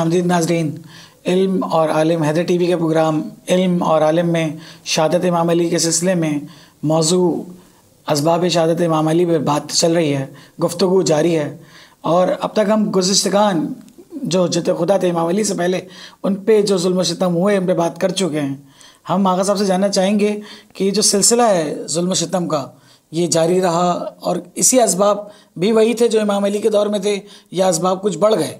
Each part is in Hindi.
खुशामदीद नाजरीन इल्म और आलिम हैदर टी वी के प्रोग्राम इल्म और आलिम में शहादत इमाम अली के सिलसिले में मौजू असबाब शहादत इमाम अली पर बात चल रही है गुफ्तु जारी है और अब तक हम गुजशतगान जो जत खुदा थे इमाम अली से पहले उन पर जो जुल्म सितम हुए उन पर बात कर चुके हैं हम आगा साहब से जानना चाहेंगे कि जो सिलसिला है जुल्म सितम का ये जारी रहा और इसी इसबाब भी वही थे जो इमाम अली के दौर में थे या इसबाब कुछ बढ़ गए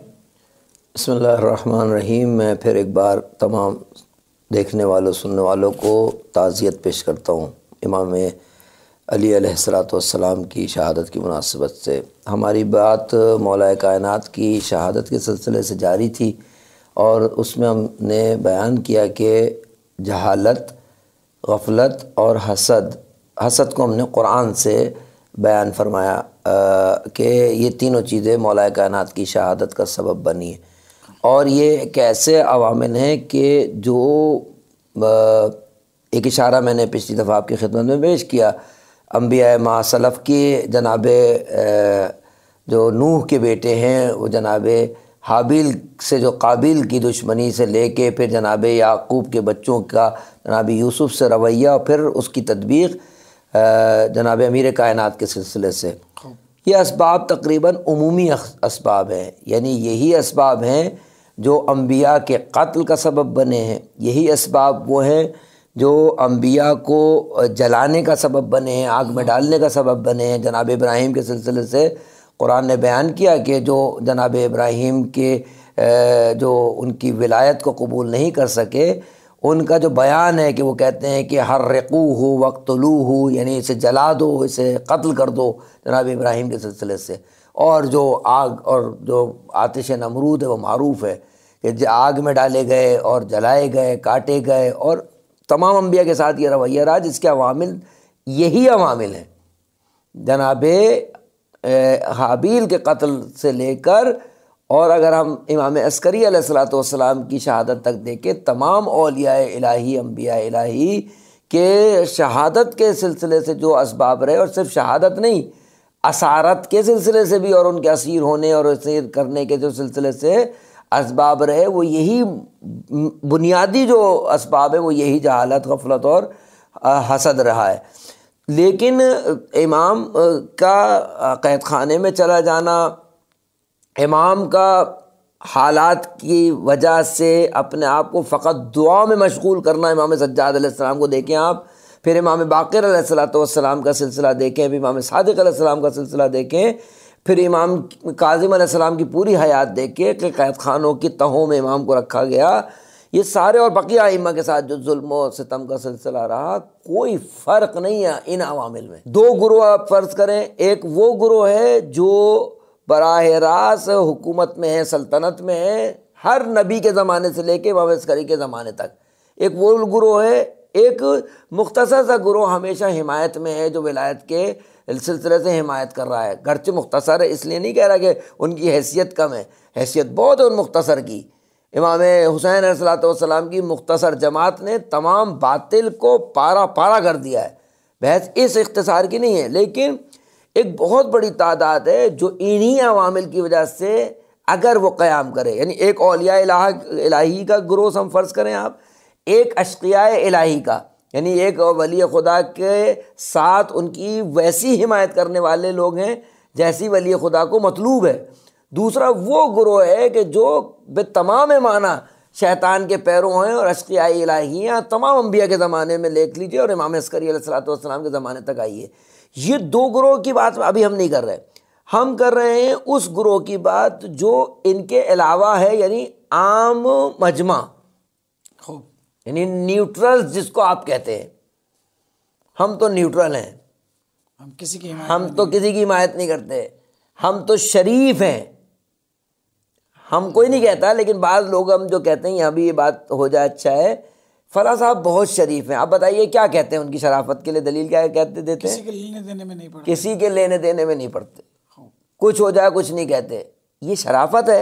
बसमीम मैं फिर एक बार तमाम देखने वालों सुनने वालों को ताज़ियत पेश करता हूँ इमाम अली की शहादत की मुनासिबत से हमारी बात मौलाए कायन की शहादत के सिलसिले से जारी थी और उसमें हमने बयान किया कि जहालत गफलत और हसद हसद को हमने कुरान से बयान फरमाया कि ये तीनों चीज़ें मौलाए कायनात की शहादत का सबब बनी है और ये एक ऐसे अवामिल हैं कि जो एक इशारा मैंने पिछली दफ़ा आपकी खिदमत में पेश किया अम्बिया मासलफ़ की जनाब जो नूह के बेटे हैं वो जनाब हाबिल से जो काबिल की दुश्मनी से लेके फिर जनाब याकूब के बच्चों का जनाब यूसुफ से रवैया और फिर उसकी तदबीक जनाब अमीर कायनत के सिलसिले से हाँ। ये इसबाब तकरीबन अमूमी इसबाब हैं यानी यही इसबाब हैं जो अम्बिया के कत्ल का सबब बने हैं यही इसबाब वो हैं जो अम्बिया को जलाने का सबब बने हैं आग में डालने का सबब बने हैं जनाब इब्राहिम के सिलसिले से कुरान ने बयान किया कि जो जनाब इब्राहिम के जो उनकी विलायत को कबूल नहीं कर सके उनका जो बयान है कि वो कहते हैं कि हर रकू हो वक्तलू हो यानी इसे जला दो इसे कत्ल कर दो जनाब इब्राहिम के सिलसिले से और जो आग और जो आतिश नमरूद है वो मरूफ़ है कि आग में डाले गए और जलाए गए काटे गए और तमाम अम्बिया के साथ ये रवैया रहा जिसके अवामिल यही अवामिल हैं जनाब हाबील के कत्ल से लेकर और अगर हम इमाम अस्करी सलाम की शहादत तक देखें तमाम अलिया इलाही अम्बिया इलाही के शहादत के सिलसिले से जो इसबाब रहे और सिर्फ शहादत नहीं असारत के सिलसिले से भी और उनके असीर होने और असीर करने के जो सिलसिले से इसबाब रहे वो यही बुनियादी जो इसबाब है वो यही जहालत गफलत और हसद रहा है लेकिन इमाम का कैद खाने में चला जाना इमाम का हालात की वजह से अपने आप को फ़कत दुआ में मशगूल करना इमाम सज्जाद को देखें आप फिर इमाम बाकर सलाम का सिलसिला देखें फिर इमाम सदक़ का सिलसिला देखें फिर इमाम काजिम की पूरी हयात देख के कि कैद खानों की तहों में इमाम को रखा गया ये सारे और बकिया इमा के साथ जो जुल्म सितम का सिलसिला रहा कोई फ़र्क नहीं है इन अवामिल में दो गुरु आप फ़र्ज़ करें एक वो ग्रोह है जो बराह रास हुकूमत में है सल्तनत में है हर नबी के ज़माने से लेके इमाम करी के ज़माने तक एक वो गुरु है एक मुख्तर सा ग्रोह हमेशा हिमायत में है जो विलायत के सिलसिले से हिमायत कर रहा है गरचे मुख्तसर है इसलिए नहीं कह रहा कि उनकी हैसियत कम है हैसियत बहुत है उन मुख्तसर की इमाम हुसैन सलाम की मुख्तसर जमात ने तमाम बातिल को पारा पारा कर दिया है बहस इस इख्तसार की नहीं है लेकिन एक बहुत बड़ी तादाद है जो इन्हीं अवामिल की वजह से अगर वो क़्याम करें यानी एक अलिया का ग्रोस हम फ़र्ज़ करें आप एक अशकिया इलाही का यानी एक वली खुदा के साथ उनकी वैसी हिमायत करने वाले लोग हैं जैसी वली खुदा को मतलूब है दूसरा वो ग्रोह है कि जो बे तमाम माना शैतान के पैरों हैं और अशकियाई इलाहियाँ तमाम अम्बिया के ज़माने में लेख लीजिए और इमाम अस्करी सलाम के ज़माने तक आइए ये दो ग्रोह की बात अभी हम नहीं कर रहे हम कर रहे हैं उस ग्रोह की बात जो इनके अलावा है यानी आम मजमा यानी न्यूट्रल जिसको आप कहते हैं हम तो न्यूट्रल हैं हम किसी की हम तो किसी की हिमायत नहीं करते हम तो शरीफ हैं हम कोई नहीं कहता लेकिन बाद लोग हम जो कहते हैं यहाँ भी ये बात हो जाए अच्छा है फला साहब बहुत शरीफ हैं आप बताइए क्या कहते हैं उनकी शराफत के लिए दलील क्या कहते देते किसी के लेने देने में नहीं पड़ते किसी के लेने देने में नहीं पड़ते हाँ। कुछ हो जाए कुछ नहीं कहते ये शराफत है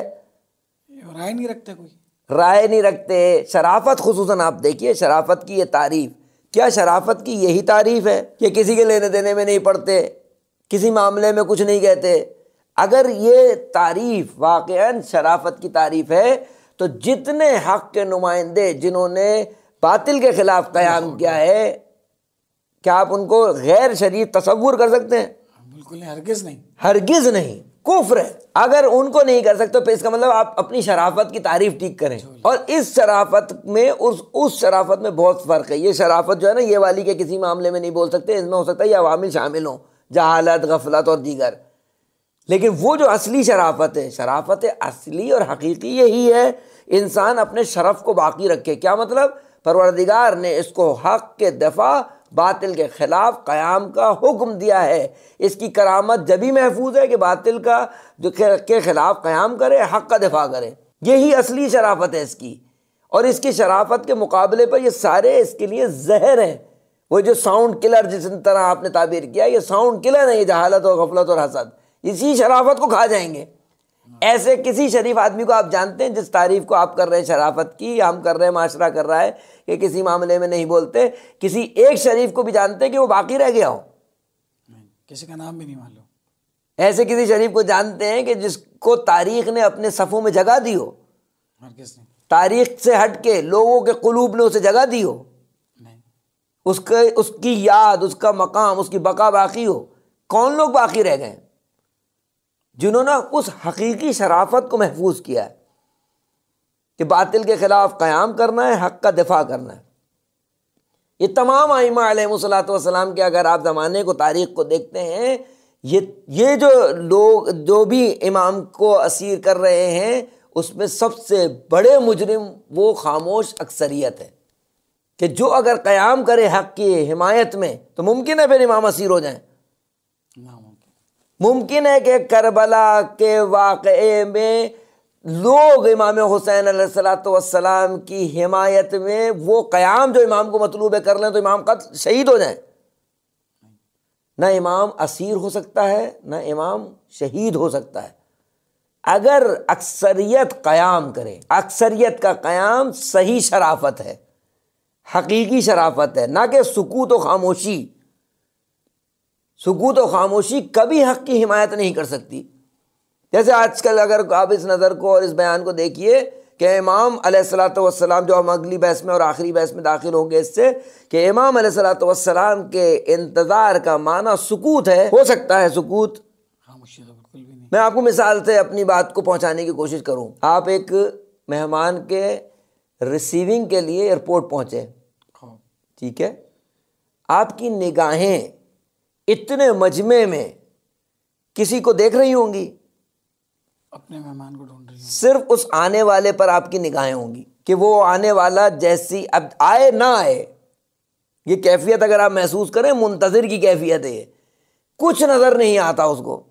राय नहीं रखते कोई राय नहीं रखते शराफत खसूस आप देखिए शराफत की ये तारीफ़ क्या शराफत की यही तारीफ़ है कि किसी के लेने देने में नहीं पड़ते किसी मामले में कुछ नहीं कहते अगर ये तारीफ़ वाक़ शराफत की तारीफ़ है तो जितने हक़ के नुमाइंदे जिन्होंने बातिल के ख़िलाफ़ क्याम किया है क्या आप उनको गैर शरीर तस्वूर कर सकते हैं बिल्कुल नहीं हरगिज़ नहीं हरगिज़ नहीं कुफर है अगर उनको नहीं कर सकते तो इसका मतलब आप अपनी शराफत की तारीफ ठीक करें और इस शराफत में उस उस शराफत में बहुत फ़र्क है ये शराफत जो है ना ये वाली के किसी मामले में नहीं बोल सकते इसमें हो सकता है ये अवामिल शामिल हों जहालत गफलत और दीगर लेकिन वो जो असली शराफत है शराफत असली और हकीकी यही है इंसान अपने शरफ को बाकी रखे क्या मतलब परवरदिगार ने इसको हक के दफ़ा बातिल के ख़िलाफ़ क़याम का हुक्म दिया है इसकी करामत जब ही महफूज है कि बातिल का जो के ख़िलाफ़ क़याम करे हक़ का दिफा करे यही असली शराफत है इसकी और इसकी शराफत के मुकाबले पर ये सारे इसके लिए जहर हैं वो जो साउंड किलर जिस तरह आपने ताबीर किया ये साउंड किलर है ये जहालत और गफलत और हसद इसी शराफत को खा जाएंगे ऐसे किसी शरीफ आदमी को आप जानते हैं जिस तारीफ को आप कर रहे हैं शराफत की हम कर रहे हैं माशरा कर रहा है कि किसी मामले में नहीं बोलते किसी एक शरीफ को भी जानते हैं कि वो बाकी रह गया हो किसी का नाम भी नहीं मालूम ऐसे किसी शरीफ को जानते हैं कि जिसको तारीख ने अपने सफ़ों में जगह दी हो तारीख से हट के लोगों के कलूब ने उसे जगह दी हो उसके उसकी याद उसका मकाम उसकी बका बाकी हो कौन लोग बाकी रह गए जिन्होंने उस हकीकी शराफत को महफूज किया है कि बातिल के ख़िलाफ़ क़याम करना है हक़ का दिफा करना है ये तमाम आइमा सलाम के अगर आप ज़माने को तारीख़ को देखते हैं ये ये जो लोग जो भी इमाम को असीर कर रहे हैं उसमें सबसे बड़े मुजरिम वो खामोश अक्सरियत है कि जो अगर क़्याम करे हक़ की हिमायत में तो मुमकिन है फिर इमाम असीर हो जाएं मुमकिन है कि करबला के वाक़े में लोग इमाम हुसैन सलाम की हिमायत में वो क़याम जो इमाम को मतलूब कर लें तो इमाम कत शहीद हो जाए ना इमाम असीर हो सकता है ना इमाम शहीद हो सकता है अगर अक्सरियत क़याम करे अक्सरियत का क़याम सही शराफत है हकीकी शराफत है ना कि सकूत व खामोशी सुकूत और खामोशी कभी हक़ की हिमायत नहीं कर सकती जैसे आजकल अगर आप इस नज़र को और इस बयान को देखिए कि इमाम सलाम जो हम अगली बहस में और आखिरी बहस में दाखिल होंगे इससे कि इमाम सलाम के इंतज़ार का माना सुकूत है हो सकता है सुकूत तो मैं आपको मिसाल से अपनी बात को पहुंचाने की कोशिश करूं आप एक मेहमान के रिसीविंग के लिए एयरपोर्ट पहुंचे हाँ। ठीक है आपकी निगाहें इतने मजमे में किसी को देख रही होंगी अपने मेहमान को ढूंढ रही सिर्फ उस आने वाले पर आपकी निगाहें होंगी कि वो आने वाला जैसी अब आए ना आए ये कैफियत अगर आप महसूस करें मुंतजर की कैफियत है कुछ नज़र नहीं आता उसको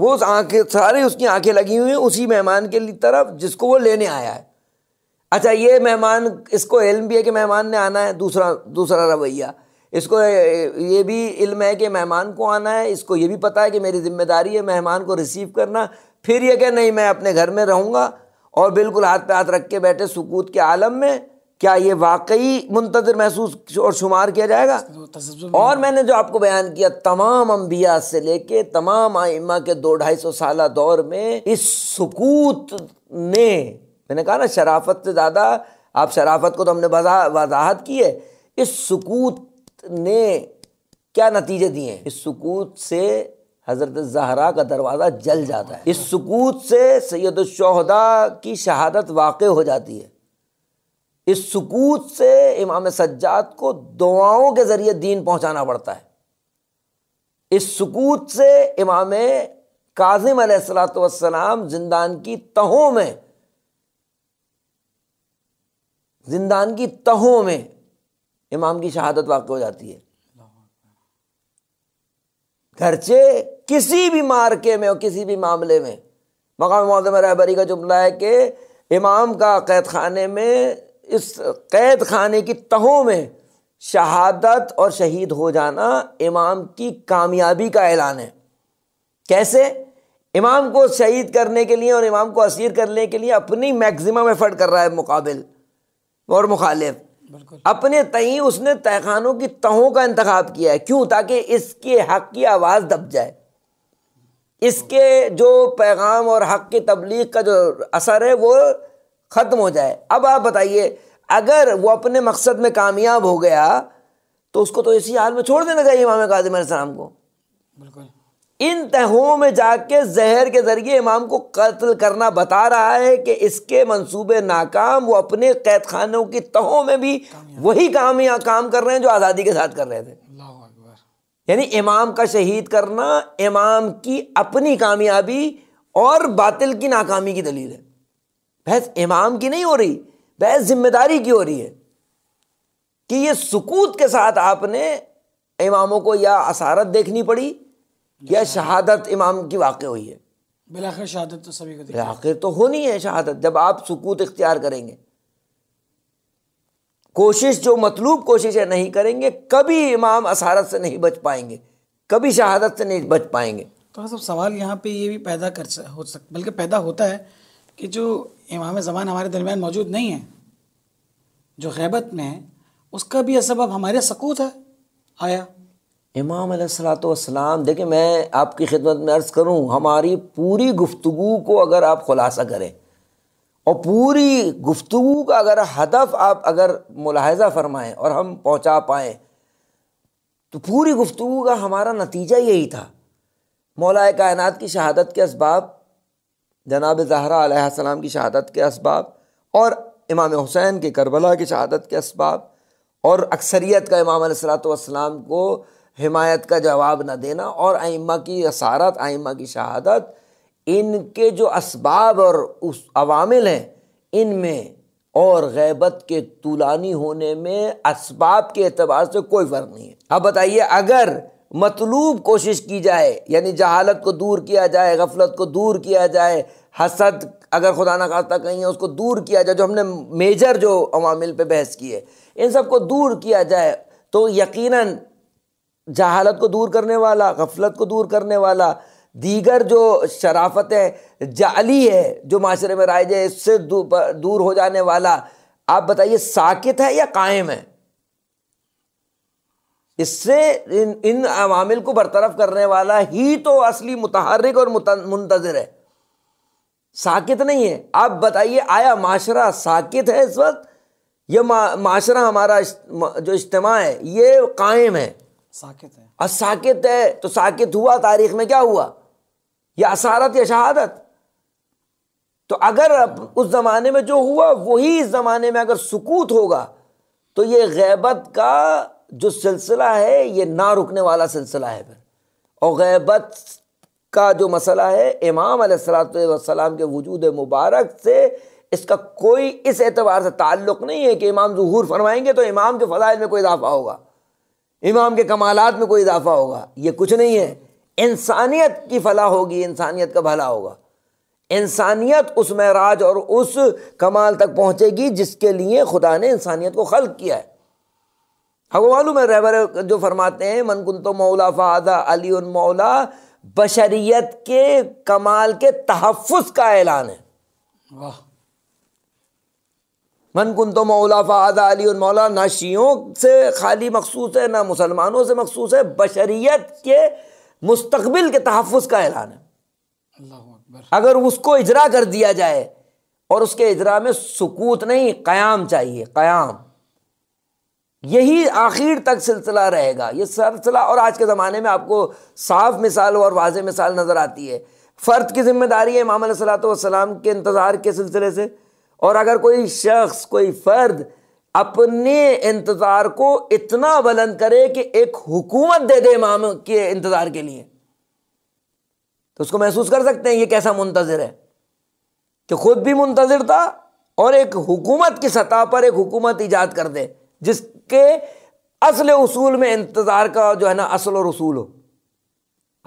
वो उस आंखें सारी उसकी आंखें लगी हुई हैं उसी मेहमान के तरफ जिसको वो लेने आया है अच्छा ये मेहमान इसको इल्म भी है कि मेहमान ने आना है दूसरा दूसरा रवैया इसको ये भी इल्म है कि मेहमान को आना है इसको ये भी पता है कि मेरी जिम्मेदारी है मेहमान को रिसीव करना फिर ये कह नहीं मैं अपने घर में रहूँगा और बिल्कुल हाथ पे हाथ रख के बैठे सुकूत के आलम में क्या ये वाकई मुंतजर महसूस और शुमार किया जाएगा तो और मैंने जो आपको बयान किया तमाम अम्बिया से लेके तमाम आइमा के दो ढाई सौ साल दौर में इस सुकूत ने मैंने कहा ना शराफत से ज़्यादा आप शराफत को तो हमने वजाहत की है इस सुकूत ने क्या नतीजे दिए हैं इस सुकूत से हज़रत जहरा का दरवाज़ा जल जाता है इस सुकूत से सैद शहदा की शहादत वाक़ हो जाती है इस सुकूत से इमाम सज्जाद को दुआओं के ज़रिए दीन पहुंचाना पड़ता है इस सुकूत से इमाम काजिम सलाम जिंदान की तहों में जिंदान की तहों में इमाम की शहादत वाक़ हो जाती है खर्चे किसी भी मार्के में और किसी भी मामले में मकाम मौजम रहबरी का जुमला है कि इमाम का कैद खाने में इस कैद खाने की तहों में शहादत और शहीद हो जाना इमाम की कामयाबी का ऐलान है कैसे इमाम को शहीद करने के लिए और इमाम को असीर करने के लिए अपनी मैक्सिमम एफर्ट कर रहा है मुकाबिल और मुखालिफ अपने तई उसने तहखानों की तहों का इंतखब किया है क्यों ताकि इसके हक की आवाज़ दब जाए इसके जो पैगाम और हक की तबलीग का जो असर है वो ख़त्म हो जाए अब आप बताइए अगर वो अपने मकसद में कामयाब हो गया तो उसको तो इसी हाल में छोड़ देना चाहिए इमाम कादिम को बिल्कुल इन तहों में जाके जहर के ज़रिए इमाम को कत्ल करना बता रहा है कि इसके मंसूबे नाकाम वो अपने कैद खानों की तहों में भी वही काम या काम कर रहे हैं जो आज़ादी के साथ कर रहे थे यानी इमाम का शहीद करना इमाम की अपनी कामयाबी और बातिल की नाकामी की दलील है बहस इमाम की नहीं हो रही बहस जिम्मेदारी की हो रही है कि ये सुकूत के साथ आपने इमामों को या असारत देखनी पड़ी यह शहादत इमाम की वाक़ हुई है बिलाखिर शहादत तो सभी को बिलाखिर तो होनी है शहादत जब आप सुकूत इख्तियार करेंगे कोशिश जो मतलूब कोशिश है नहीं करेंगे कभी इमाम असारत से नहीं बच पाएंगे कभी शहादत से नहीं बच पाएंगे तो सब सवाल यहाँ पे ये भी पैदा कर हो सक बल्कि पैदा होता है कि जो इमाम ज़मान हमारे दरमियान मौजूद नहीं है जो गैबत में है उसका भी असबब हमारे सकूत है आया इमाम सलाम देखिए मैं आपकी खिदमत में अर्ज़ करूँ हमारी पूरी गुफ्तु को अगर आप खुलासा करें और पूरी गुफ्तु का अगर हदफ आप अगर मुलाहजा फ़रमाएँ और हम पहुँचा पाएँ तो पूरी गुफ्तु का हमारा नतीजा यही था मौलाए कायनत की शहादत के इसबाब जनाब जहरा सलाम की शहादत के इसबाब और इमाम हुसैन के करबला की शहादत के इसबाब और अक्सरियत का इमाम सलाम को हिमायत का जवाब ना देना और आइमा की असारत आइमा की शहादत इनके जो इसबाब और उस अवामिल हैं इन में और गैबत के तुलानी होने में इसबाब के अतबार से कोई फ़र्क नहीं है अब बताइए अगर मतलूब कोशिश की जाए यानी जहालत को दूर किया जाए गफलत को दूर किया जाए हसद अगर खुदा ना खास्ता कहीं है उसको दूर किया जाए जो हमने मेजर जो अवामिल पे बहस की है इन सब को दूर किया जाए तो यकीनन जहालत को दूर करने वाला गफलत को दूर करने वाला दीगर जो शराफत है जाली है जो माशरे में राइज है इससे दूर हो जाने वाला आप बताइए साकित है या कायम है इससे इन इन अवामिल को बरतरफ करने वाला ही तो असली मुतहरिक और मुंतजर है साकित नहीं है आप बताइए आया माशरा साकित है इस वक्त यह माशरा हमारा जो इज्तम है ये कायम है साकेत है असाकित है तो साकेत हुआ तारीख में क्या हुआ या असारत या शहादत तो अगर उस ज़माने में जो हुआ वही इस ज़माने में अगर सुकूत होगा तो ये गैबत का जो सिलसिला है ये ना रुकने वाला सिलसिला है फिर और गैबत का जो मसला है इमाम सलाम के वजूद मुबारक से इसका कोई इस एतबार से ताल्लुक़ नहीं है कि इमाम जहूर फरमाएंगे तो इमाम के फ़जाइल में कोई इजाफा होगा इमाम के कमालात में कोई इजाफा होगा ये कुछ नहीं है इंसानियत की फलाह होगी इंसानियत का भला होगा इंसानियत उस महराज और उस कमाल तक पहुंचेगी जिसके लिए खुदा ने इंसानियत को खल किया है आपको मालूम है रहबर जो फरमाते हैं मन कुन मौला फ़ादा अली उन मौला बशरीत के कमाल के तहफ़ का ऐलान है वाह मन कुन तो मौला फ़ाद अली मौला ना शियों से खाली मखसूस है ना मुसलमानों से मखसूस है बशरीत के मुस्तबिल के तहफ़ का ऐलान है अगर उसको इजरा कर दिया जाए और उसके इजरा में सुकूत नहीं क़याम चाहिए क़याम यही आखिर तक सिलसिला रहेगा ये सिलसिला और आज के ज़माने में आपको साफ मिसाल और वाज मिसाल नज़र आती है फ़र्द की जिम्मेदारी है इमाम सलात के इंतज़ार के सिलसिले से और अगर कोई शख्स कोई फ़र्द अपने इंतज़ार को इतना बुलंद करे कि एक हुकूमत दे दे इमाम के इंतज़ार के लिए तो उसको महसूस कर सकते हैं ये कैसा मुंतज़र है कि खुद भी मुंतज़र था और एक हुकूमत की सतह पर एक हुकूमत ईजाद कर दे जिसके असल उसूल में इंतज़ार का जो है ना असल और उसूल हो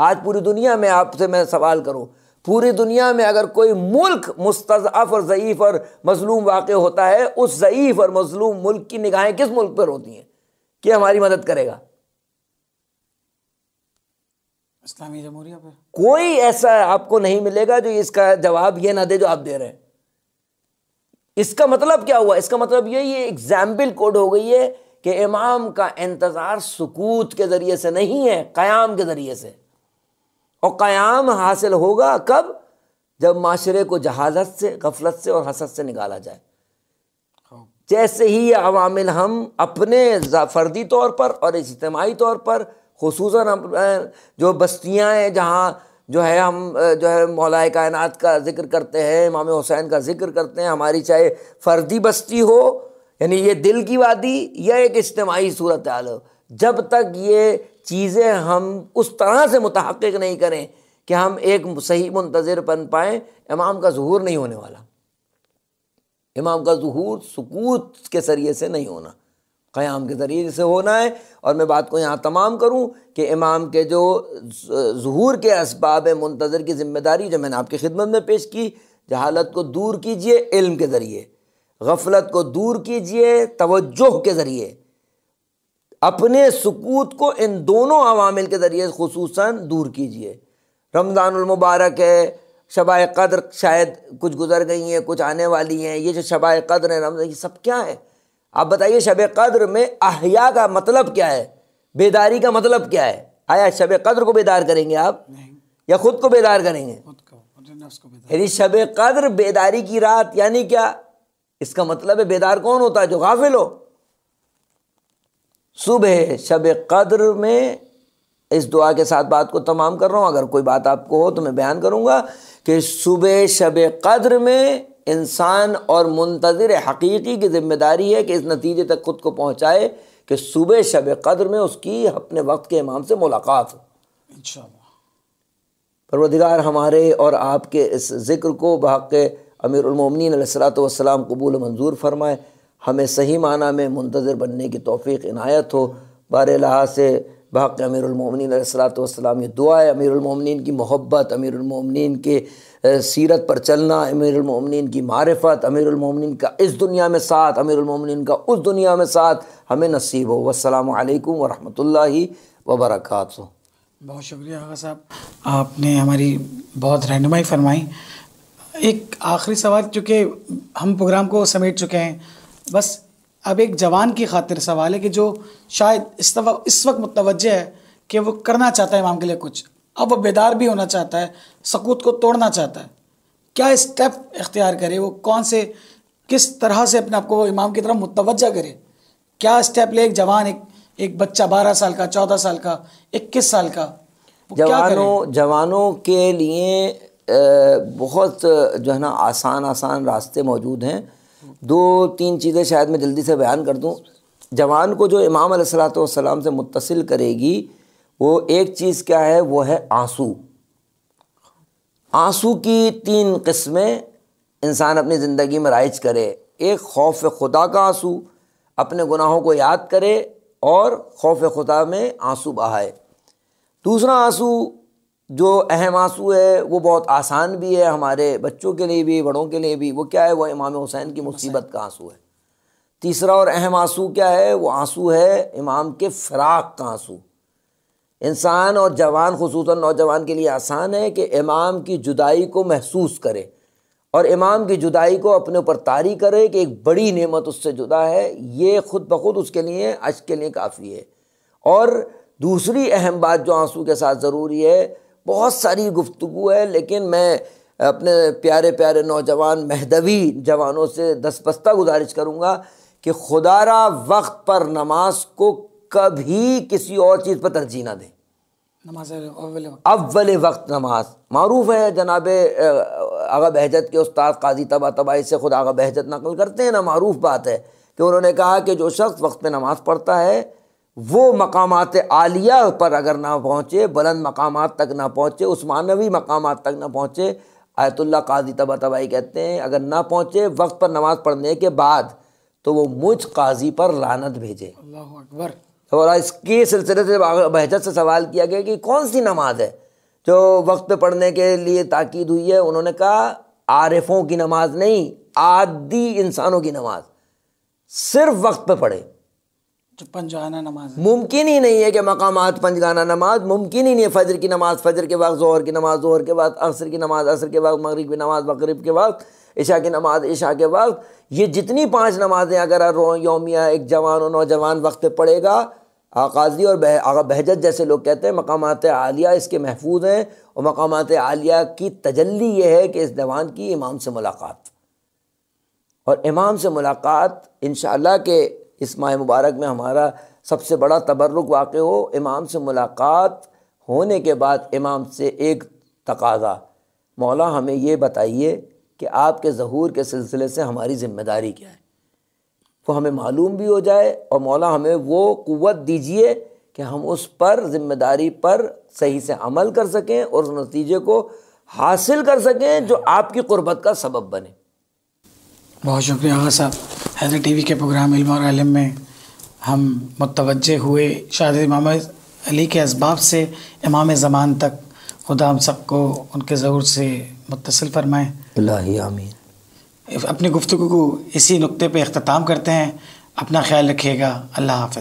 आज पूरी दुनिया में आपसे मैं सवाल करूं पूरी दुनिया में अगर कोई मुल्क मुस्तफ़ और ज़यीफ़ और मजलूम वाक़ होता है उस ज़यीफ़ और मजलूम मुल्क की निगाहें किस मुल्क पर होती हैं कि हमारी मदद करेगा इस्लामी जमहूरिया पर कोई ऐसा आपको नहीं मिलेगा जो इसका जवाब यह ना दे जो आप दे रहे हैं इसका मतलब क्या हुआ इसका मतलब ये ये एग्जाम्पल कोड हो गई है कि इमाम का इंतज़ार सुकूत के ज़रिए से नहीं है क्याम के ज़रिए से और क़याम हासिल होगा कब जब माशरे को जहालत से गफलत से और हसद से निकाला जाए जैसे ही ये अवामिल हम अपने फ़र्दी तौर पर और इज्तमाही तौर पर खसूस जो बस्तियाँ हैं जहाँ जो है हम जो है मौलाए कायनात का जिक्र करते हैं इमाम हुसैन का जिक्र करते हैं हमारी चाहे फ़र्दी बस्ती हो यानी ये दिल की वादी या एक इज्तमाही सूरत हाल हो जब तक ये चीज़ें हम उस तरह से मुतहक़ नहीं करें कि हम एक सही मुंतज़र बन पाएँ इमाम का जहूर नहीं होने वाला इमाम का जहूर सकूत के ज़रिए से नहीं होना क़याम के ज़रिए से होना है और मैं बात को यहाँ तमाम करूँ कि इमाम के जो जहूर के इसबाब मुंतज़र की ज़िम्मेदारी जो मैंने आपकी खिदमत में पेश की जहालत को दूर कीजिए इल्म के ज़रिए गफलत को दूर कीजिए तवज्जो के ज़रिए अपने सकूत को इन दोनों अवामिल के ज़रिए खसूस दूर कीजिए रमज़ानमबारक है शबा कदर शायद कुछ गुजर गई हैं कुछ आने वाली हैं ये जो शबा कदर है रमज़ान ये सब क्या है आप बताइए शब कदर में अहिया का मतलब क्या है बेदारी का मतलब क्या है आया शब कदर को बेदार करेंगे आप या खुद को बेदार करेंगे यानी शब कदर बेदारी की रात यानी क्या इसका मतलब है बेदार कौन होता है जो गाफिल हो सुबह शब कद्र में इस दुआ के साथ बात को तमाम कर रहा हूँ अगर कोई बात आपको हो तो मैं बयान करूँगा कि सुबह शब कद्र में इंसान और मुंतज़र हकीकी की जिम्मेदारी है कि इस नतीजे तक खुद को पहुँचाए कि सुबह शब कद्र में उसकी अपने वक्त के इमाम से मुलाकात हो परवदिगार हमारे और आपके इस ज़िक्र को बहक़ अमीरमिन सलात वसलाम कबूल मंजूर फरमाए हमें सही माना में मुंतज़र बनने की तोफ़ी इनायत हो बार लहा से बहक अमीरमिन सलातम ये दुआ है अमीरमिन की मोहब्बत अमीरमिन के सीरत पर चलना अमीरमिन की मारफत अमीरमिन का इस दुनिया में साथ अमीरमिन का उस दुनिया में साथ हमें नसीब हो वसलम वरहमल वबरक बहुत शुक्रिया आगा साहब आपने हमारी बहुत रहनुमाई फरमाई एक आखिरी सवाल चूँकि हम प्रोग्राम को समेट चुके हैं बस अब एक जवान की खातिर सवाल है कि जो शायद इस वक्त इस वक्त मुतवज है कि वो करना चाहता है इमाम के लिए कुछ अब वो बेदार भी होना चाहता है सकूत को तोड़ना चाहता है क्या स्टेप इख्तियार करे वो कौन से किस तरह से अपने आप को इमाम की तरफ मुतवज करे क्या स्टेप ले एक जवान एक एक बच्चा बारह साल का चौदह साल का इक्कीस साल का जवानों जवानों के लिए बहुत जो है ना आसान आसान रास्ते मौजूद हैं दो तीन चीज़ें शायद मैं जल्दी से बयान कर दूँ जवान को जो इमाम सलाम से मुतसिल करेगी वो एक चीज़ क्या है वो है आंसू आंसू की तीन किस्में इंसान अपनी ज़िंदगी में राइज करे एक खौफ खुदा का आंसू अपने गुनाहों को याद करे और खौफ खुदा में आंसू बहाए दूसरा आंसू जो अहम आंसू है वो बहुत आसान भी है हमारे बच्चों के लिए भी बड़ों के लिए भी वो क्या है वो इमाम हुसैन की मुसीबत का आंसू है तीसरा और अहम आंसू क्या है वो आंसू है इमाम के फ़राक का आंसू इंसान और जवान खसूस नौजवान के लिए आसान है कि इमाम की जुदाई को महसूस करे और इमाम की जुदाई को अपने ऊपर तारी करे कि एक बड़ी नेमत उससे जुदा है ये खुद ब खुद उसके लिए अश के लिए काफ़ी है और दूसरी अहम बात जो आंसू के साथ ज़रूरी है बहुत सारी गुफ्तु है लेकिन मैं अपने प्यारे प्यारे नौजवान महदवी जवानों से दस गुजारिश करूँगा कि खुदारा वक्त पर नमाज को कभी किसी और चीज़ पर तरजीह ना दें अवल वक्त नमाज मरूफ है जनाब आगा बहजत के उस्ताद काजी तबा तबाही से खुद आगा बहजत नकल करते हैं ना मरूफ बात है कि उन्होंने कहा कि जो शख्स वक्त में नमाज़ पढ़ता है वो मकाम आलिया पर अगर ना पहुँचे बुलंद मकाम तक ना पहुँचे उस्मानवी मकाम तक ना पहुँचे आयतुल्ला काजी तबा तबाही कहते हैं अगर ना पहुँचे वक्त पर नमाज़ पढ़ने के बाद तो वो मुझ काजी पर लानत भेजे और इसके सिलसिले से बहजत से सवाल किया गया कि कौन सी नमाज है जो वक्त पर पढ़ने के लिए ताकीद हुई है उन्होंने कहा आरिफों की नमाज नहीं आदि इंसानों की नमाज सिर्फ वक्त पर पढ़े पंजगाना नमाज मुमकिन ही नहीं है कि मकाम पंजगाना नमाज मुमकिन ही नहीं है फजर की नमाज फजर के वक्त जोहर की नमाज जोहर के बाद असर की नमाज असर के वक्त मगरब की नमाज मगरब के वक्त ईशा की नमाज ईशा के वक्त ये जितनी पाँच नमाजें अगर रो योमिया एक जवान और नौजवान वक्त पड़ेगा पढ़ेगा आकाजी और बह, बहजत जैसे लोग कहते हैं मकाम आलिया इसके महफूज हैं और मकाम आलिया की तजल्ली ये है कि इस जवान की इमाम से मुलाकात और इमाम से मुलाकात इन के इस माह मुबारक में हमारा सबसे बड़ा तबरुक वाक़ हो इमाम से मुलाकात होने के बाद इमाम से एक तकाजा मौला हमें ये बताइए कि आपके जहूर के सिलसिले से हमारी ज़िम्मेदारी क्या है वो हमें मालूम भी हो जाए और मौला हमें वो क़वत दीजिए कि हम उस पर ज़िम्मेदारी पर सही से अमल कर सकें और उस नतीजे को हासिल कर सकें जो आपकी क़ुरबत का सबब बने बहुत शुक्रिया हाँ साहब हैदर टीवी के प्रोग्राम इल्म और आलम में हम मुतवजह हुए शाद इमाम अली के इसबाब से इमाम ज़मान तक खुदा हम सबको उनके ज़रूर से मुतसिल फरमाएँ आमीन अपनी गुफ्तु को इसी नुक्ते पर अख्ताम करते हैं अपना ख्याल रखिएगा अल्लाह हाफ